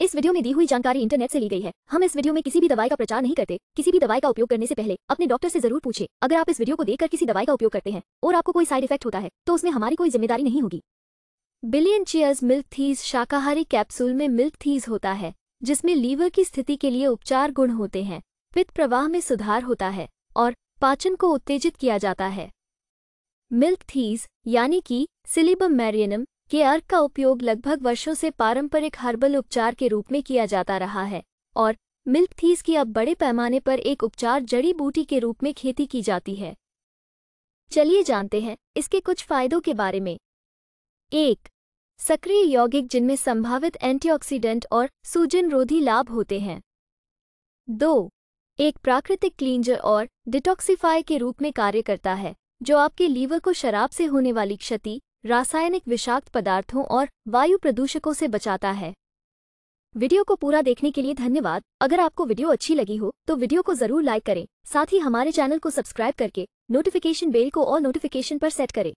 इस वीडियो में दी हुई जानकारी इंटरनेट से ली गई है हम इस वीडियो में किसी भी दवाई का प्रचार नहीं करते किसी भी दवाई का उपयोग करने से पहले अपने डॉक्टर से जरूर पूछे अगर आप इस वीडियो को देखकर किसी दवाई का उपयोग करते हैं और आपको कोई साइड इफेक्ट होता है तो उसमें हमारी कोई जिम्मेदारी नहीं होगी बिलियन चेयर्स मिल्क थीज शाकाहारी कैप्सूल में मिल्क थीज होता है जिसमें लीवर की स्थिति के लिए उपचार गुण होते हैं पित्त प्रवाह में सुधार होता है और पाचन को उत्तेजित किया जाता है मिल्क थीज यानी कि सिलिबम मैरियनम के अर्क का उपयोग लगभग वर्षों से पारंपरिक हर्बल उपचार के रूप में किया जाता रहा है और मिल्क थीस की अब बड़े पैमाने पर एक उपचार जड़ी बूटी के रूप में खेती की जाती है चलिए जानते हैं इसके कुछ फायदों के बारे में एक सक्रिय यौगिक जिनमें संभावित एंटीऑक्सीडेंट और सूजन रोधी लाभ होते हैं दो एक प्राकृतिक क्लींजर और डिटॉक्सिफाई के रूप में कार्य करता है जो आपके लीवर को शराब से होने वाली क्षति रासायनिक विषाक्त पदार्थों और वायु प्रदूषकों से बचाता है वीडियो को पूरा देखने के लिए धन्यवाद अगर आपको वीडियो अच्छी लगी हो तो वीडियो को जरूर लाइक करें साथ ही हमारे चैनल को सब्सक्राइब करके नोटिफिकेशन बेल को और नोटिफिकेशन पर सेट करें